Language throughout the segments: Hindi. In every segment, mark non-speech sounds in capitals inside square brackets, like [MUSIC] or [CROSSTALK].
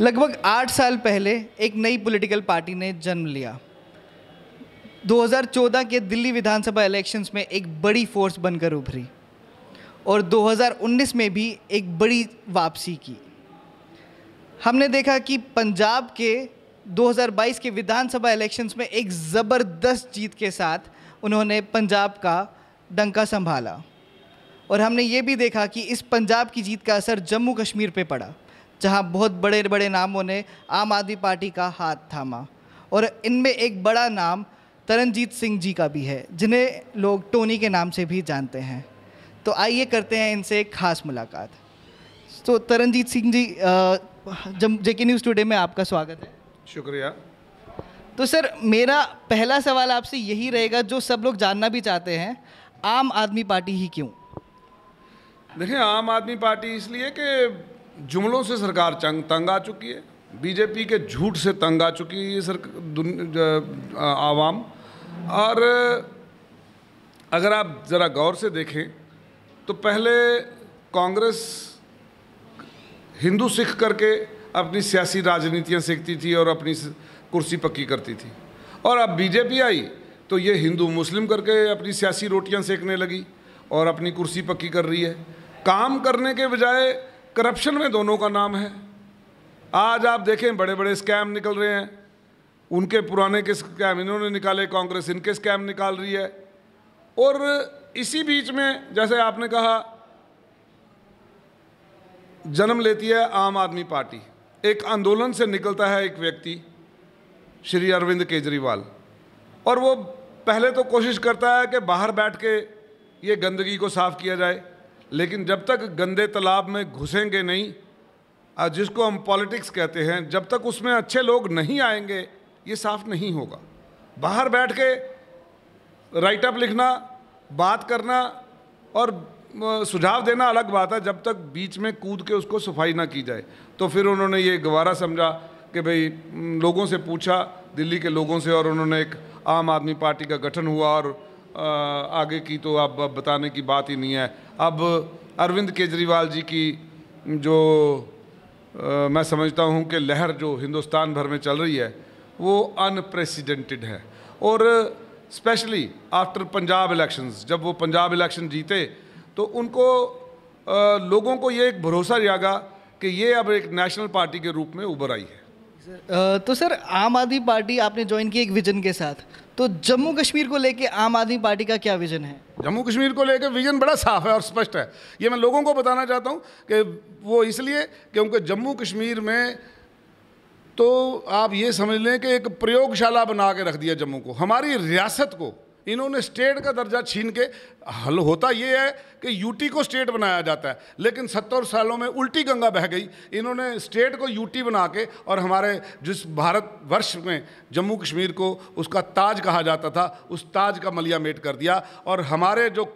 लगभग आठ साल पहले एक नई पॉलिटिकल पार्टी ने जन्म लिया 2014 के दिल्ली विधानसभा इलेक्शंस में एक बड़ी फोर्स बनकर उभरी और 2019 में भी एक बड़ी वापसी की हमने देखा कि पंजाब के 2022 के विधानसभा इलेक्शंस में एक ज़बरदस्त जीत के साथ उन्होंने पंजाब का डंका संभाला और हमने ये भी देखा कि इस पंजाब की जीत का असर जम्मू कश्मीर पे पड़ा जहां बहुत बड़े बड़े नामों ने आम आदमी पार्टी का हाथ थामा और इनमें एक बड़ा नाम तरनजीत सिंह जी का भी है जिन्हें लोग टोनी के नाम से भी जानते हैं तो आइए करते हैं इनसे एक खास मुलाकात तो तरनजीत सिंह जी जब जेके न्यूज़ टुडे में आपका स्वागत है शुक्रिया तो सर मेरा पहला सवाल आपसे यही रहेगा जो सब लोग जानना भी चाहते हैं आम आदमी पार्टी ही क्यों देखिए आम आदमी पार्टी इसलिए कि जुमलों से सरकार चंग तंग आ चुकी है बीजेपी के झूठ से तंग आ चुकी है ये सर आवाम और अगर आप ज़रा गौर से देखें तो पहले कांग्रेस हिंदू सिख करके अपनी सियासी राजनीतियाँ सीखती थी और अपनी कुर्सी पक्की करती थी और अब बीजेपी आई तो ये हिंदू मुस्लिम करके अपनी सियासी रोटियाँ सेकने लगी और अपनी कुर्सी पक्की कर रही है काम करने के बजाय करप्शन में दोनों का नाम है आज आप देखें बड़े बड़े स्कैम निकल रहे हैं उनके पुराने के स्कैम इन्होंने निकाले कांग्रेस इनके स्कैम निकाल रही है और इसी बीच में जैसे आपने कहा जन्म लेती है आम आदमी पार्टी एक आंदोलन से निकलता है एक व्यक्ति श्री अरविंद केजरीवाल और वो पहले तो कोशिश करता है कि बाहर बैठ के ये गंदगी को साफ़ किया जाए लेकिन जब तक गंदे तालाब में घुसेंगे नहीं जिसको हम पॉलिटिक्स कहते हैं जब तक उसमें अच्छे लोग नहीं आएंगे ये साफ नहीं होगा बाहर बैठ के राइट अप लिखना बात करना और सुझाव देना अलग बात है जब तक बीच में कूद के उसको सफाई ना की जाए तो फिर उन्होंने ये गवारा समझा कि भाई लोगों से पूछा दिल्ली के लोगों से और उन्होंने एक आम आदमी पार्टी का गठन हुआ और आगे की तो अब बताने की बात ही नहीं है अब अरविंद केजरीवाल जी की जो आ, मैं समझता हूँ कि लहर जो हिंदुस्तान भर में चल रही है वो अनप्रेसिडेंटेड है और स्पेशली आफ्टर पंजाब इलेक्शंस जब वो पंजाब इलेक्शन जीते तो उनको आ, लोगों को ये एक भरोसा जागा कि ये अब एक नेशनल पार्टी के रूप में उभर आई है तो सर आम आदमी पार्टी आपने ज्वाइन की एक विजन के साथ तो जम्मू कश्मीर को लेके आम आदमी पार्टी का क्या विजन है जम्मू कश्मीर को लेकर विजन बड़ा साफ है और स्पष्ट है ये मैं लोगों को बताना चाहता हूँ कि वो इसलिए क्योंकि जम्मू कश्मीर में तो आप ये समझ लें कि एक प्रयोगशाला बना के रख दिया जम्मू को हमारी रियासत को इन्होंने स्टेट का दर्जा छीन के हल होता ये है कि यूटी को स्टेट बनाया जाता है लेकिन सत्तर सालों में उल्टी गंगा बह गई इन्होंने स्टेट को यूटी बना के और हमारे जिस भारत वर्ष में जम्मू कश्मीर को उसका ताज कहा जाता था उस ताज का मलिया मेट कर दिया और हमारे जो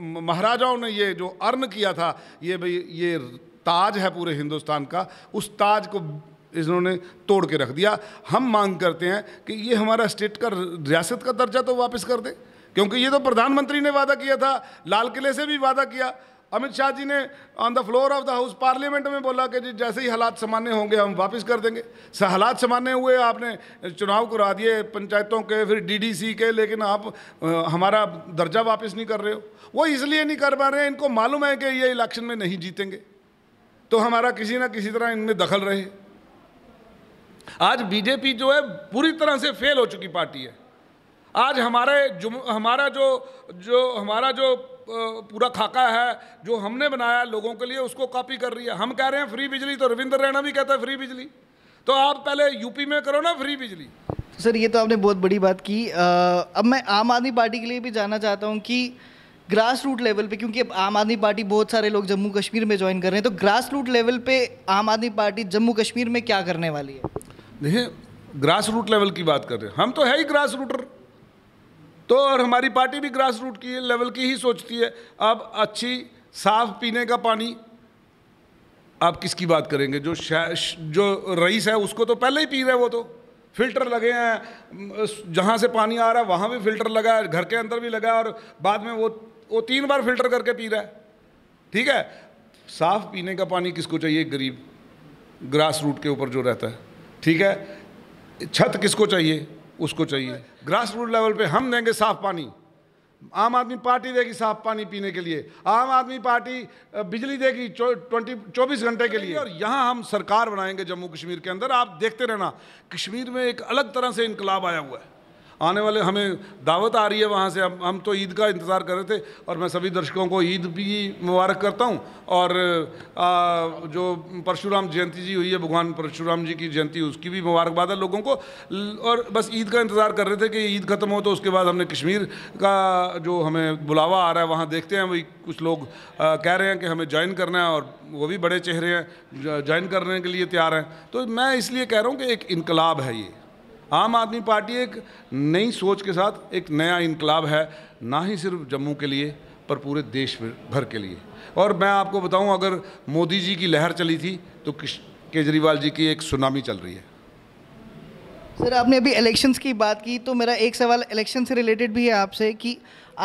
महाराजाओं ने ये जो अर्न किया था ये भाई ये ताज है पूरे हिंदुस्तान का उस ताज को इन्होंने तोड़ के रख दिया हम मांग करते हैं कि ये हमारा स्टेट का रियासत का दर्जा तो वापस कर दे क्योंकि ये तो प्रधानमंत्री ने वादा किया था लाल किले से भी वादा किया अमित शाह जी ने on the floor of the house parliament में बोला कि जी जैसे ही हालात सामान्य होंगे हम वापस कर देंगे हालात सामान्य हुए आपने चुनाव करा दिए पंचायतों के फिर डीडीसी के लेकिन आप आ, हमारा दर्जा वापस नहीं कर रहे हो वो इसलिए नहीं कर पा रहे इनको मालूम है कि ये इलेक्शन में नहीं जीतेंगे तो हमारा किसी ना किसी तरह इनमें दखल रहे आज बीजेपी जो है पूरी तरह से फेल हो चुकी पार्टी है आज हमारे जुम हमारा जो जो हमारा जो पूरा खाका है जो हमने बनाया लोगों के लिए उसको कॉपी कर रही है हम कह रहे हैं फ्री बिजली तो रविंद्र रैना भी कहता है फ्री बिजली तो आप पहले यूपी में करो ना फ्री बिजली तो सर ये तो आपने बहुत बड़ी बात की अब मैं आम आदमी पार्टी के लिए भी जानना चाहता हूँ कि ग्रास रूट लेवल पे क्योंकि अब आम आदमी पार्टी बहुत सारे लोग जम्मू कश्मीर में ज्वाइन कर रहे हैं तो ग्रास रूट लेवल पे आम आदमी पार्टी जम्मू कश्मीर में क्या करने वाली है देखिए ग्रास रूट लेवल की बात कर रहे हैं हम तो है ही ग्रास रूटर तो और हमारी पार्टी भी ग्रास रूट की लेवल की ही सोचती है अब अच्छी साफ पीने का पानी आप किसकी बात करेंगे जो जो रईस है उसको तो पहले ही पी रहे वो तो फिल्टर लगे हैं जहाँ से पानी आ रहा है वहाँ भी फिल्टर लगा है घर के अंदर भी लगा और बाद में वो वो तीन बार फिल्टर करके पी रहा है ठीक है साफ पीने का पानी किसको चाहिए गरीब ग्रास रूट के ऊपर जो रहता है ठीक है छत किसको चाहिए उसको चाहिए ग्रास रूट लेवल पे हम देंगे साफ पानी आम आदमी पार्टी देगी साफ पानी पीने के लिए आम आदमी पार्टी बिजली देगी ट्वेंटी चौबीस घंटे के लिए और यहाँ हम सरकार बनाएंगे जम्मू कश्मीर के अंदर आप देखते रहना कश्मीर में एक अलग तरह से इनकलाब आया हुआ है आने वाले हमें दावत आ रही है वहाँ से हम हम तो ईद का इंतज़ार कर रहे थे और मैं सभी दर्शकों को ईद भी मुबारक करता हूँ और आ, जो परशुराम जयंती जी हुई है भगवान परशुराम जी की जयंती उसकी भी मुबारकबाद है लोगों को और बस ईद का इंतज़ार कर रहे थे कि ईद ख़त्म हो तो उसके बाद हमने कश्मीर का जो हमें बुलावा आ रहा है वहाँ देखते हैं वही कुछ लोग आ, कह रहे हैं कि हमें ज्वाइन करना है और वो भी बड़े चेहरे हैं ज्वाइन करने के लिए तैयार हैं तो मैं इसलिए कह रहा हूँ कि एक इनकलाब है ये आम आदमी पार्टी एक नई सोच के साथ एक नया इनकलाब है ना ही सिर्फ जम्मू के लिए पर पूरे देश भर के लिए और मैं आपको बताऊं अगर मोदी जी की लहर चली थी तो केजरीवाल जी की एक सुनामी चल रही है सर आपने अभी इलेक्शंस की बात की तो मेरा एक सवाल इलेक्शन से रिलेटेड भी है आपसे कि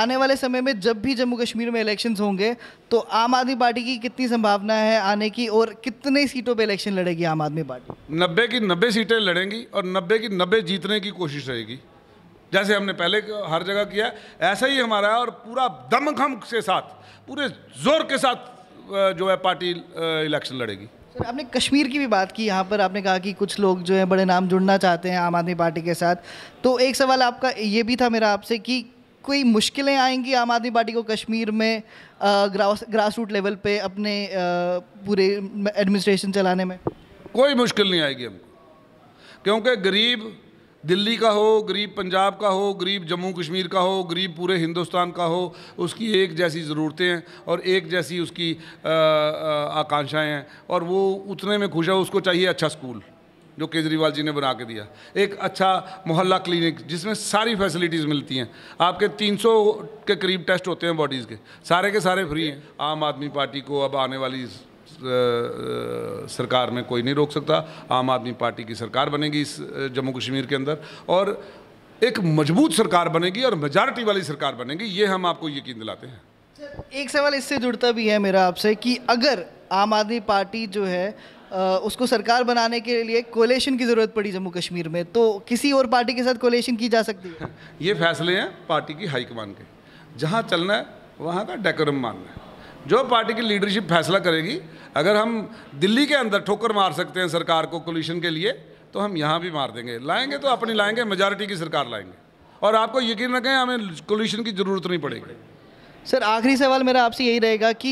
आने वाले समय में जब भी जम्मू कश्मीर में इलेक्शन होंगे तो आम आदमी पार्टी की कितनी संभावना है आने की और कितने सीटों पे इलेक्शन लड़ेगी आम आदमी पार्टी नब्बे की नब्बे सीटें लड़ेंगी और नब्बे की नब्बे जीतने की कोशिश रहेगी जैसे हमने पहले हर जगह किया ऐसा ही हमारा है और पूरा दमखम के साथ पूरे जोर के साथ जो है पार्टी इलेक्शन लड़ेगी सर आपने कश्मीर की भी बात की यहाँ पर आपने कहा कि कुछ लोग जो है बड़े नाम जुड़ना चाहते हैं आम आदमी पार्टी के साथ तो एक सवाल आपका ये भी था मेरा आपसे कि कोई मुश्किलें आएंगी आम आदमी पार्टी को कश्मीर में ग्रास ग्रास रूट लेवल पे अपने पूरे एडमिनिस्ट्रेशन चलाने में कोई मुश्किल नहीं आएगी हमको क्योंकि गरीब दिल्ली का हो गरीब पंजाब का हो गरीब जम्मू कश्मीर का हो गरीब पूरे हिंदुस्तान का हो उसकी एक जैसी ज़रूरतें हैं और एक जैसी उसकी आकांक्षाएं हैं और वो उतने में खुश है उसको चाहिए अच्छा स्कूल जो केजरीवाल जी ने बना के दिया एक अच्छा मोहल्ला क्लिनिक जिसमें सारी फैसिलिटीज़ मिलती हैं आपके 300 के करीब टेस्ट होते हैं बॉडीज़ के सारे के सारे फ्री हैं आम आदमी पार्टी को अब आने वाली सरकार में कोई नहीं रोक सकता आम आदमी पार्टी की सरकार बनेगी इस जम्मू कश्मीर के अंदर और एक मजबूत सरकार बनेगी और मेजॉरिटी वाली सरकार बनेगी ये हम आपको यकीन दिलाते हैं एक सवाल इससे जुड़ता भी है मेरा आपसे कि अगर आम आदमी पार्टी जो है उसको सरकार बनाने के लिए कोलेशन की ज़रूरत पड़ी जम्मू कश्मीर में तो किसी और पार्टी के साथ कोलेशन की जा सकती है [LAUGHS] ये फैसले हैं पार्टी की हाईकमान के जहाँ चलना है वहाँ का डेकोरम मानना है जो पार्टी की लीडरशिप फैसला करेगी अगर हम दिल्ली के अंदर ठोकर मार सकते हैं सरकार को कोलिशन के लिए तो हम यहाँ भी मार देंगे लाएंगे तो अपनी लाएंगे मेजॉरिटी की सरकार लाएंगे और आपको यकीन रखें हमें कोल्यूशन की ज़रूरत नहीं पड़ेगी सर आखिरी सवाल मेरा आपसे यही रहेगा कि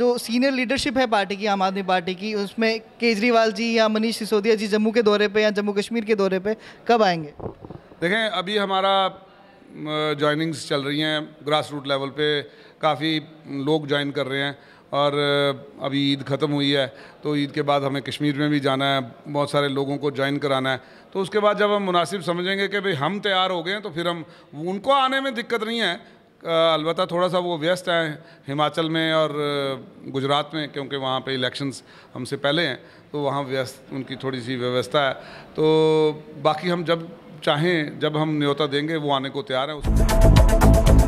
जो सीनियर लीडरशिप है पार्टी की आम आदमी पार्टी की उसमें केजरीवाल जी या मनीष सिसोदिया जी जम्मू के दौरे पे या जम्मू कश्मीर के दौरे पे कब आएंगे देखें अभी हमारा जॉइनिंग्स चल रही हैं ग्रास रूट लेवल पे काफ़ी लोग ज्वाइन कर रहे हैं और अभी ईद ख़त्म हुई है तो ईद के बाद हमें कश्मीर में भी जाना है बहुत सारे लोगों को ज्वाइन कराना है तो उसके बाद जब हम मुनासिब समझेंगे कि भाई हम तैयार हो गए हैं तो फिर हम उनको आने में दिक्कत नहीं है अलबत् थोड़ा सा वो व्यस्त हैं हिमाचल में और गुजरात में क्योंकि वहाँ पे इलेक्शंस हमसे पहले हैं तो वहाँ व्यस्त उनकी थोड़ी सी व्यवस्था है तो बाकी हम जब चाहें जब हम न्योता देंगे वो आने को तैयार हैं